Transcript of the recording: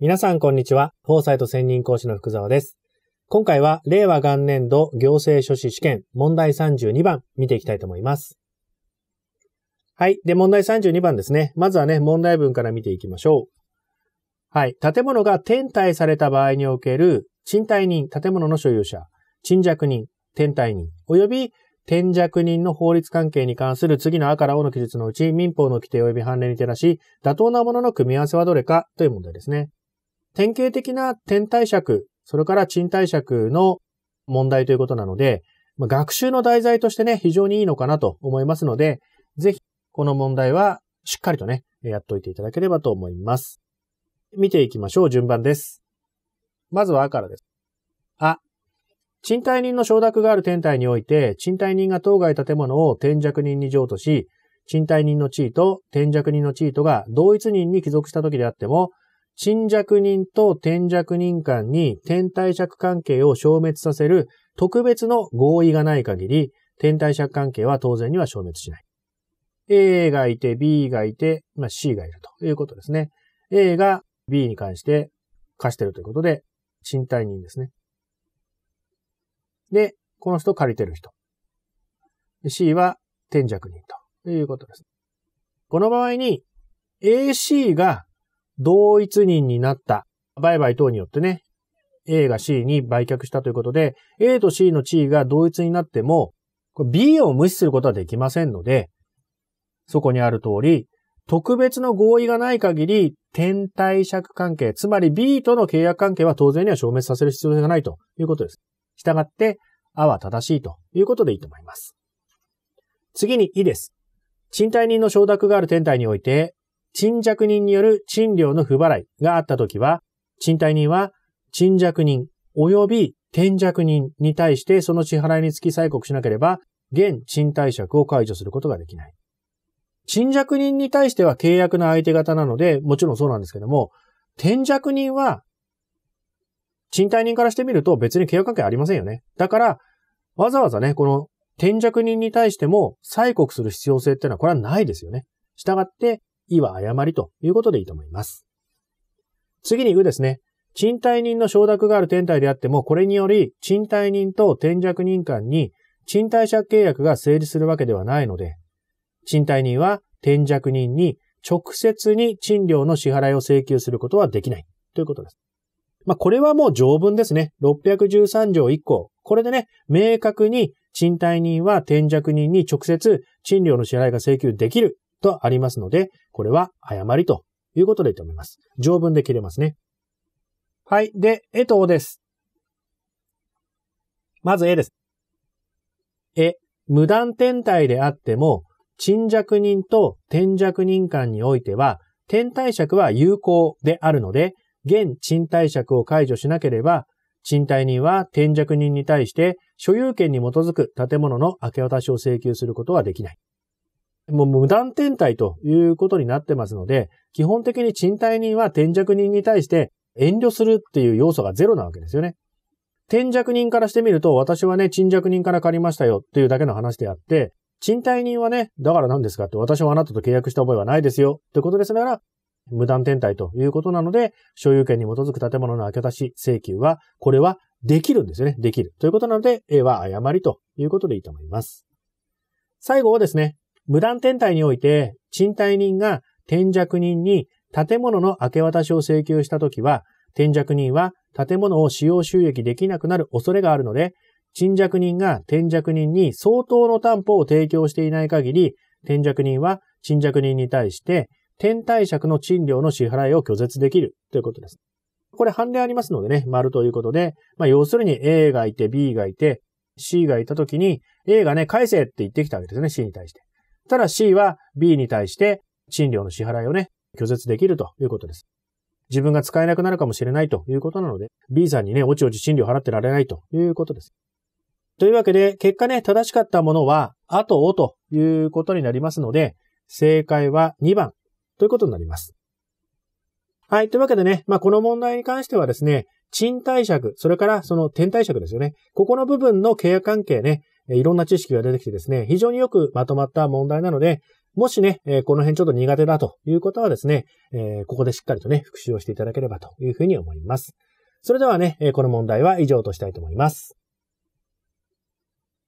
皆さんこんにちは。フォーサイト専任講師の福沢です。今回は令和元年度行政書士試験問題32番見ていきたいと思います。はい。で、問題32番ですね。まずはね、問題文から見ていきましょう。はい。建物が転退された場合における賃貸人、建物の所有者、賃借人、転退人、及び転弱人の法律関係に関する次の赤から O の記述のうち、民法の規定及び判例に照らし、妥当なものの組み合わせはどれかという問題ですね。典型的な点貸借、それから賃貸借の問題ということなので、まあ、学習の題材としてね、非常にいいのかなと思いますので、ぜひ、この問題はしっかりとね、やっといていただければと思います。見ていきましょう。順番です。まずはあからです。あ、賃貸人の承諾がある天体において、賃貸人が当該建物を天弱人に譲渡し、賃貸人の地位と天弱人の地位とが同一人に帰属した時であっても、沈弱人と転弱人間に天体借関係を消滅させる特別の合意がない限り、天体借関係は当然には消滅しない。A がいて B がいて、まあ、C がいるということですね。A が B に関して貸してるということで、賃貸人ですね。で、この人借りてる人。C は天弱人ということです。この場合に AC が同一人になった、売買等によってね、A が C に売却したということで、A と C の地位が同一になっても、B を無視することはできませんので、そこにある通り、特別の合意がない限り、天体借関係、つまり B との契約関係は当然には消滅させる必要性がないということです。したがって、A は正しいということでいいと思います。次に E です。賃貸人の承諾がある天体において、賃借人による賃料の不払いがあったときは、賃貸人は賃借人及び転借人に対してその支払いにつき催告しなければ、現賃貸借を解除することができない。賃借人に対しては契約の相手方なので、もちろんそうなんですけども、転借人は、賃貸人からしてみると別に契約関係ありませんよね。だから、わざわざね、この転借人に対しても催告する必要性っていうのはこれはないですよね。したがって、いは誤りということでいいと思います。次にうですね。賃貸人の承諾がある天体であっても、これにより、賃貸人と転弱人間に賃貸借契約が成立するわけではないので、賃貸人は転弱人に直接に賃料の支払いを請求することはできないということです。まあ、これはもう条文ですね。613条1項。これでね、明確に賃貸人は転弱人に直接賃料の支払いが請求できるとありますので、これは誤りということでいいと思います。条文で切れますね。はい。で、えとです。まずえです。え、無断天体であっても、沈弱人と天弱人間においては、天体尺は有効であるので、現賃貸借を解除しなければ、賃貸人は転弱人に対して所有権に基づく建物の明け渡しを請求することはできない。もう無断転退ということになってますので、基本的に賃貸人は転弱人に対して遠慮するっていう要素がゼロなわけですよね。転弱人からしてみると、私はね、賃弱人から借りましたよっていうだけの話であって、賃貸人はね、だから何ですかって、私はあなたと契約した覚えはないですよってことですなら、無断転退ということなので、所有権に基づく建物の明け渡し請求は、これはできるんですよね。できる。ということなので、A は誤りということでいいと思います。最後はですね、無断転退において、賃貸人が転弱人に建物の明け渡しを請求したときは、転弱人は建物を使用収益できなくなる恐れがあるので、賃弱人が転弱人に相当の担保を提供していない限り、転弱人は賃弱人に対して、転退借の賃料の支払いを拒絶できるということです。これ判例ありますのでね、丸ということで、まあ要するに A がいて B がいて C がいたときに A がね、返せって言ってきたわけですね、C に対して。ただ C は B に対して賃料の支払いをね、拒絶できるということです。自分が使えなくなるかもしれないということなので、B さんにね、おちおち賃料払ってられないということです。というわけで、結果ね、正しかったものは、あとをということになりますので、正解は2番ということになります。はい。というわけでね、まあ、この問題に関してはですね、賃貸借、それからその転貸借ですよね。ここの部分の契約関係ね、いろんな知識が出てきてですね、非常によくまとまった問題なので、もしね、この辺ちょっと苦手だということはですね、ここでしっかりとね、復習をしていただければというふうに思います。それではね、この問題は以上としたいと思います。